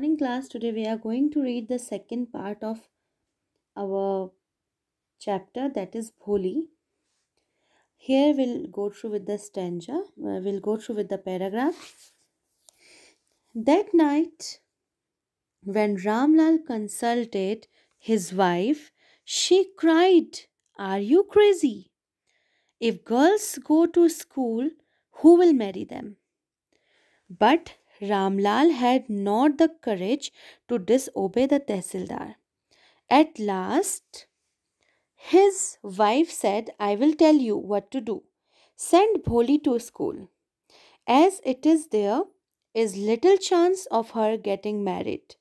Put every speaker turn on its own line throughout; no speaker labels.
morning class today we are going to read the second part of our chapter that is bholi here we'll go through with the stanza uh, we'll go through with the paragraph that night when ramlal consulted his wife she cried are you crazy if girls go to school who will marry them but Ramlal had not the courage to disobey the tehsildar. At last, his wife said, I will tell you what to do. Send Bholi to school. As it is there is little chance of her getting married.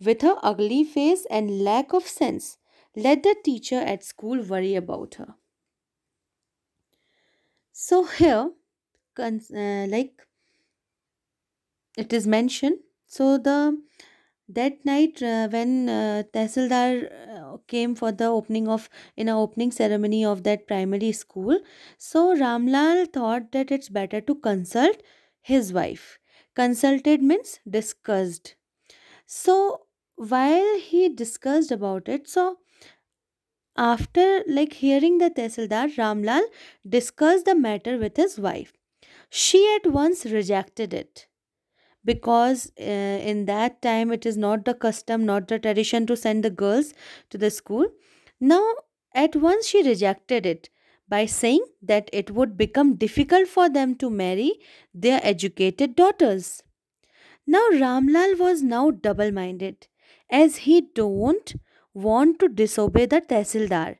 With her ugly face and lack of sense, let the teacher at school worry about her. So here, uh, like it is mentioned so the that night uh, when uh, tehsildar uh, came for the opening of in a opening ceremony of that primary school so ramlal thought that it's better to consult his wife consulted means discussed so while he discussed about it so after like hearing the tehsildar ramlal discussed the matter with his wife she at once rejected it because uh, in that time it is not the custom not the tradition to send the girls to the school now at once she rejected it by saying that it would become difficult for them to marry their educated daughters now ramlal was now double minded as he don't want to disobey the tehsildar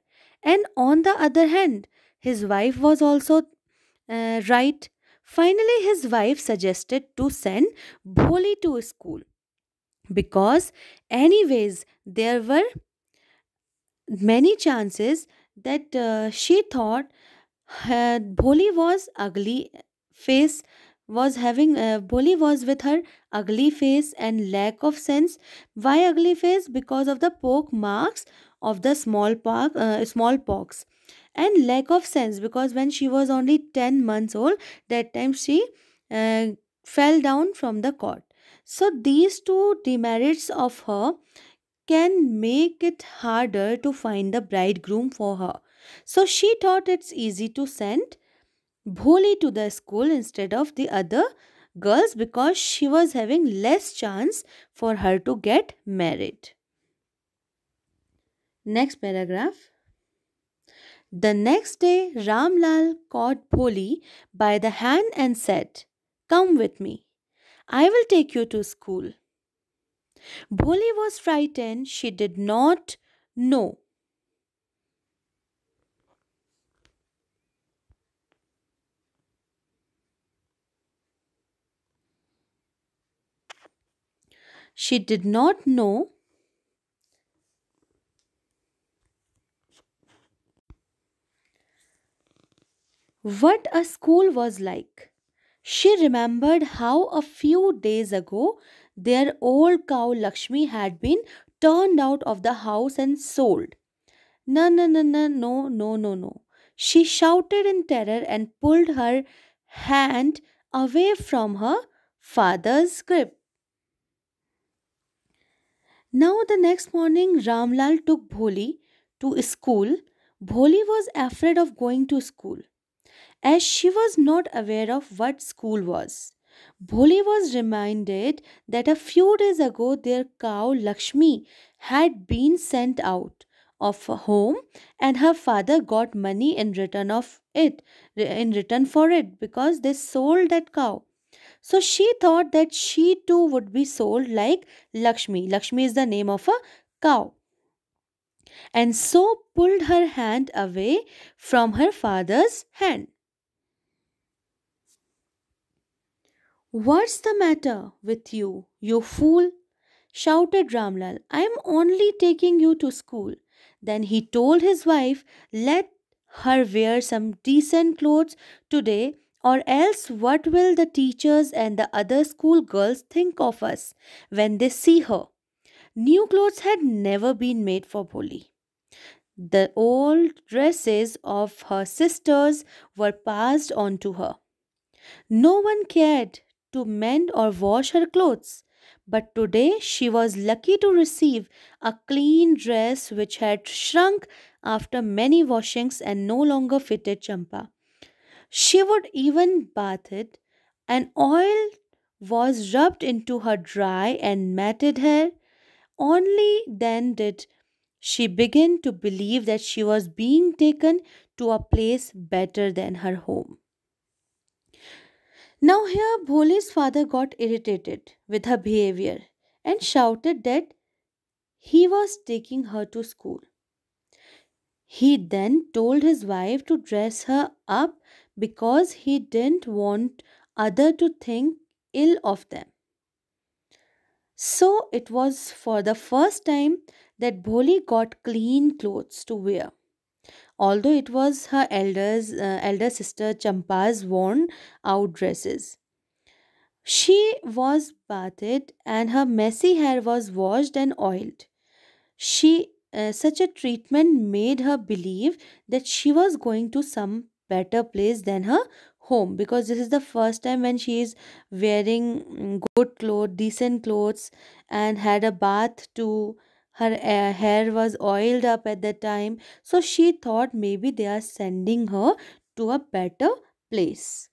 and on the other hand his wife was also uh, right Finally, his wife suggested to send Bholi to school because, anyways, there were many chances that uh, she thought uh, Bholi was ugly face was having uh, Bholi was with her ugly face and lack of sense. Why ugly face? Because of the poke marks of the smallpox, uh, smallpox and lack of sense because when she was only 10 months old that time she uh, fell down from the cot so these two demerits of her can make it harder to find the bridegroom for her so she thought it's easy to send bholi to the school instead of the other girls because she was having less chance for her to get married Next paragraph. The next day, Ramlal caught Bholi by the hand and said, Come with me. I will take you to school. Bholi was frightened. She did not know. She did not know what a school was like. She remembered how a few days ago their old cow Lakshmi had been turned out of the house and sold. No, no, no, no, no, no, no, no. She shouted in terror and pulled her hand away from her father's grip. Now the next morning, Ramlal took Bholi to school. Bholi was afraid of going to school as she was not aware of what school was. Bholi was reminded that a few days ago their cow Lakshmi had been sent out of home and her father got money in return of it in return for it because they sold that cow so she thought that she too would be sold like Lakshmi. Lakshmi is the name of a cow. And so pulled her hand away from her father's hand. What's the matter with you, you fool? shouted Ramlal. I am only taking you to school. Then he told his wife, Let her wear some decent clothes today, or else what will the teachers and the other school girls think of us when they see her? New clothes had never been made for Boli. The old dresses of her sisters were passed on to her. No one cared to mend or wash her clothes. But today she was lucky to receive a clean dress which had shrunk after many washings and no longer fitted Champa. She would even bath it, and oil was rubbed into her dry and matted hair. Only then did she begin to believe that she was being taken to a place better than her home. Now, here Bhole's father got irritated with her behavior and shouted that he was taking her to school. He then told his wife to dress her up because he didn't want other to think ill of them. So it was for the first time that Bholi got clean clothes to wear although it was her elders, uh, elder sister Champa's worn out dresses. She was bathed and her messy hair was washed and oiled. She uh, such a treatment made her believe that she was going to some better place than her home because this is the first time when she is wearing mm, good clothes decent clothes and had a bath to her uh, hair was oiled up at the time, so she thought maybe they are sending her to a better place.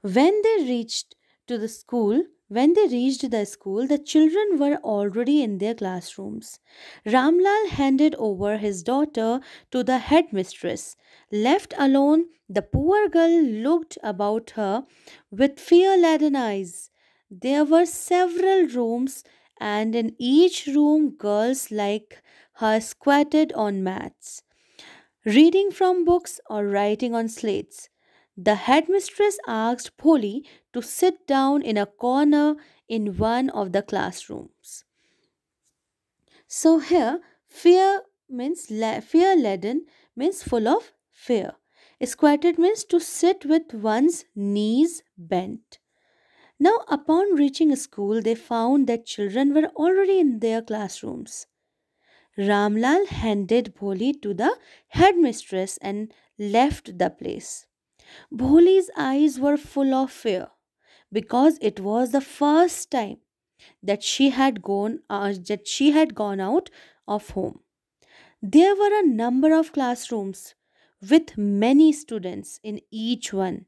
When they reached to the school, when they reached the school, the children were already in their classrooms. Ramlal handed over his daughter to the headmistress. Left alone, the poor girl looked about her with fear laden eyes. There were several rooms, and in each room, girls like her squatted on mats, reading from books or writing on slates. The headmistress asked Polly to sit down in a corner in one of the classrooms. So here, fear means fear laden means full of fear. Squatted means to sit with one's knees bent. Now, upon reaching a school, they found that children were already in their classrooms. Ramlal handed Bholi to the headmistress and left the place. Bholi's eyes were full of fear because it was the first time that she had gone uh, that she had gone out of home. There were a number of classrooms with many students in each one.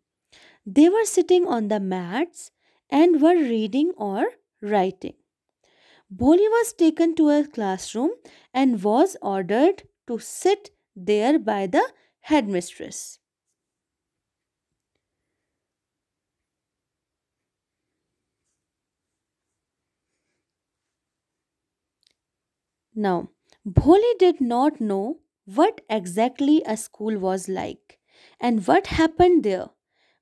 They were sitting on the mats and were reading or writing. Bholi was taken to a classroom and was ordered to sit there by the headmistress. Now, Bholi did not know what exactly a school was like and what happened there.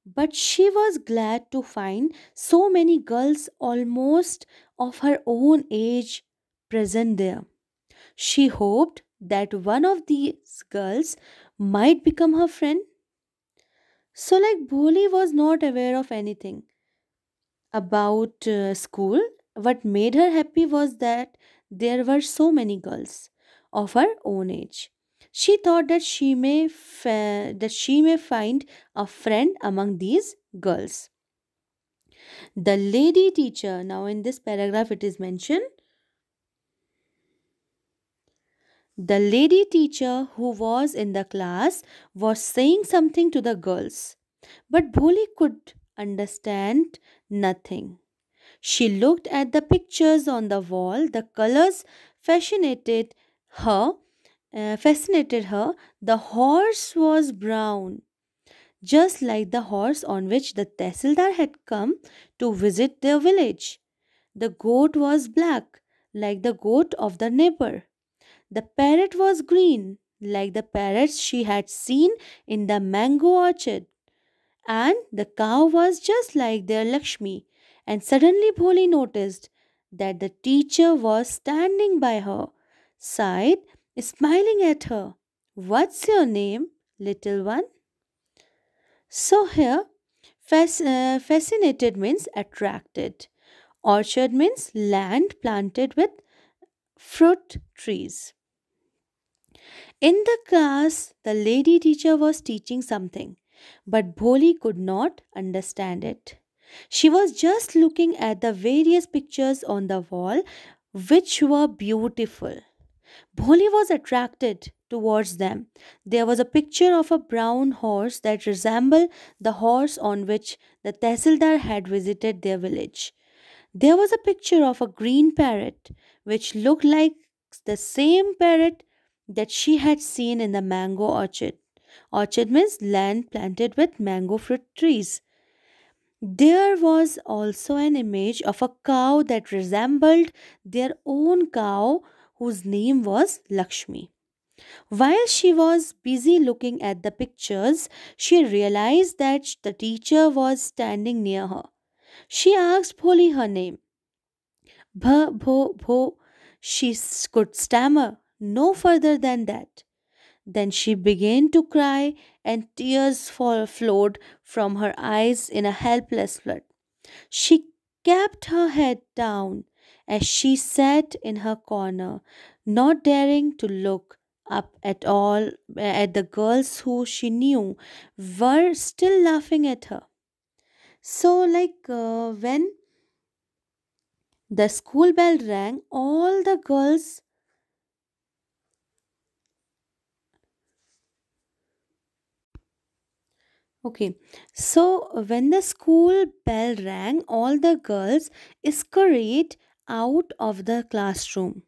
But she was glad to find so many girls almost of her own age present there. She hoped that one of these girls might become her friend. So, like, Bholi was not aware of anything about uh, school. What made her happy was that there were so many girls of her own age. She thought that she may that she may find a friend among these girls. The lady teacher, now in this paragraph it is mentioned, the lady teacher who was in the class was saying something to the girls, but Bholi could understand nothing. She looked at the pictures on the wall. The colors fascinated her uh, fascinated her, the horse was brown, just like the horse on which the Tehsildar had come to visit their village. The goat was black, like the goat of the neighbor. The parrot was green, like the parrots she had seen in the mango orchard. And the cow was just like their Lakshmi. And suddenly Bholi noticed that the teacher was standing by her side smiling at her. What's your name, little one? So here, fasc uh, fascinated means attracted. Orchard means land planted with fruit trees. In the class, the lady teacher was teaching something, but Bholi could not understand it. She was just looking at the various pictures on the wall, which were beautiful. Bholi was attracted towards them. There was a picture of a brown horse that resembled the horse on which the Tehsildar had visited their village. There was a picture of a green parrot which looked like the same parrot that she had seen in the mango orchard. Orchard means land planted with mango fruit trees. There was also an image of a cow that resembled their own cow whose name was Lakshmi. While she was busy looking at the pictures, she realized that the teacher was standing near her. She asked Bholi her name. "Bh, bho, bho. She could stammer no further than that. Then she began to cry, and tears flowed from her eyes in a helpless flood. She kept her head down as she sat in her corner, not daring to look up at all eh, at the girls who she knew were still laughing at her. So, like uh, when the school bell rang, all the girls Okay, so when the school bell rang, all the girls scurried out of the classroom.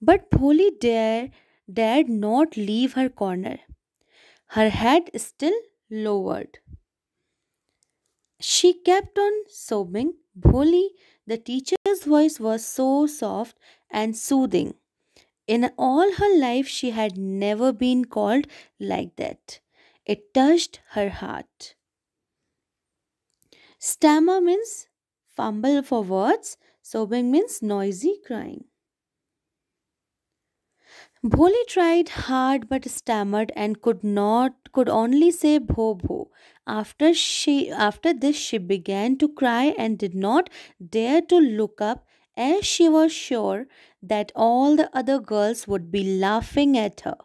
But Polly dare, dared not leave her corner, her head still lowered. She kept on sobbing. Bholi, the teacher's voice was so soft and soothing. In all her life, she had never been called like that. It touched her heart. Stammer means fumble for words, Sobbing means noisy crying. Bholi tried hard but stammered and could not could only say bho bho. After she after this she began to cry and did not dare to look up as she was sure that all the other girls would be laughing at her.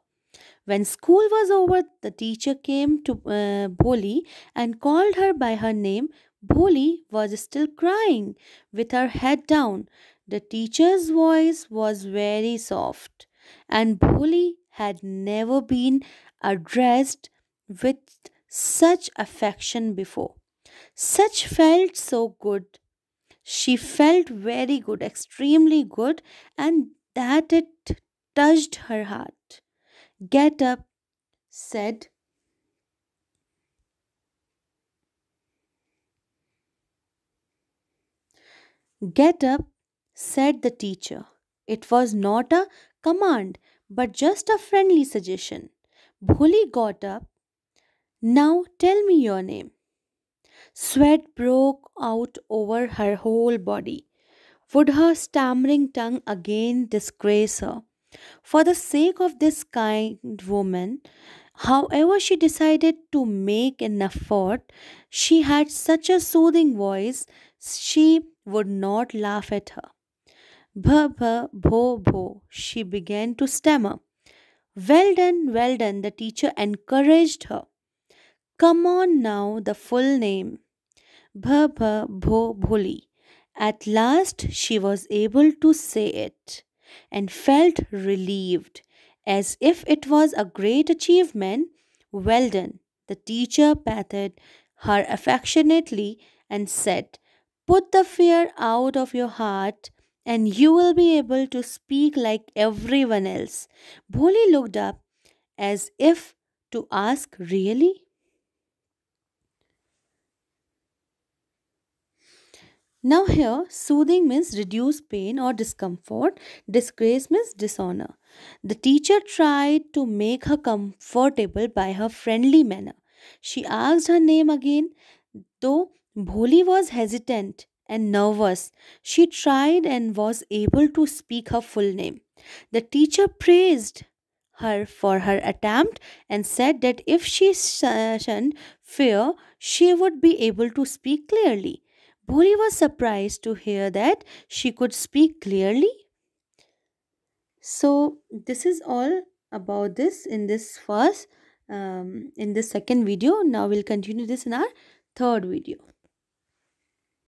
When school was over, the teacher came to uh, Bholi and called her by her name, Bholi was still crying with her head down. The teacher's voice was very soft, and Bholi had never been addressed with such affection before. Such felt so good. She felt very good, extremely good, and that it touched her heart. Get up, said Get up, said the teacher. It was not a command, but just a friendly suggestion. Bhuli got up. Now tell me your name. Sweat broke out over her whole body. Would her stammering tongue again disgrace her? For the sake of this kind woman, however, she decided to make an effort. She had such a soothing voice, she would not laugh at her. Bha bha bho bho, she began to stammer. Well done, well done, the teacher encouraged her. Come on now, the full name. Bha bha bho bholi. At last she was able to say it and felt relieved as if it was a great achievement. Well done. The teacher patted her affectionately and said, Put the fear out of your heart and you will be able to speak like everyone else. Bholi looked up as if to ask, Really? Now, here, soothing means reduce pain or discomfort, disgrace means dishonor. The teacher tried to make her comfortable by her friendly manner. She asked her name again, though Bholi was hesitant and nervous. She tried and was able to speak her full name. The teacher praised her for her attempt and said that if she shunned fear, she would be able to speak clearly. Bholi was surprised to hear that she could speak clearly. So this is all about this in this first um, in this second video. Now we'll continue this in our third video.